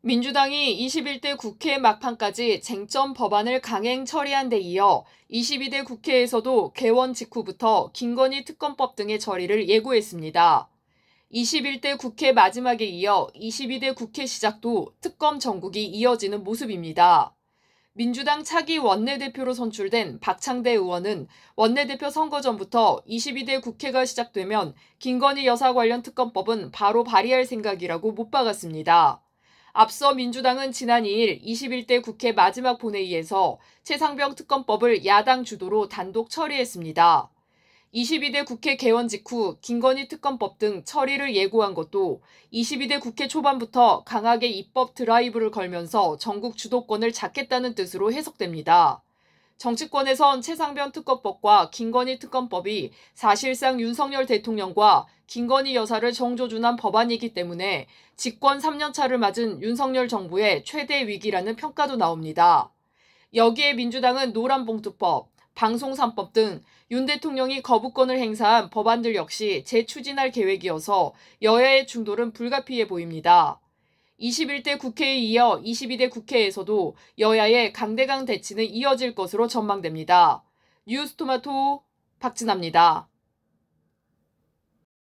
민주당이 21대 국회 막판까지 쟁점 법안을 강행 처리한 데 이어 22대 국회에서도 개원 직후부터 김건희 특검법 등의 처리를 예고했습니다. 21대 국회 마지막에 이어 22대 국회 시작도 특검 전국이 이어지는 모습입니다. 민주당 차기 원내대표로 선출된 박창대 의원은 원내대표 선거 전부터 22대 국회가 시작되면 김건희 여사 관련 특검법은 바로 발의할 생각이라고 못 박았습니다. 앞서 민주당은 지난 2일 21대 국회 마지막 본회의에서 최상병 특검법을 야당 주도로 단독 처리했습니다. 22대 국회 개원 직후 김건희 특검법 등 처리를 예고한 것도 22대 국회 초반부터 강하게 입법 드라이브를 걸면서 전국 주도권을 잡겠다는 뜻으로 해석됩니다. 정치권에선 최상변 특검법과 김건희 특검법이 사실상 윤석열 대통령과 김건희 여사를 정조준한 법안이기 때문에 직권 3년차를 맞은 윤석열 정부의 최대 위기라는 평가도 나옵니다. 여기에 민주당은 노란봉투법, 방송산법 등 윤 대통령이 거부권을 행사한 법안들 역시 재추진할 계획이어서 여야의 충돌은 불가피해 보입니다. 21대 국회에 이어 22대 국회에서도 여야의 강대강 대치는 이어질 것으로 전망됩니다. 뉴스토마토 박진아입니다.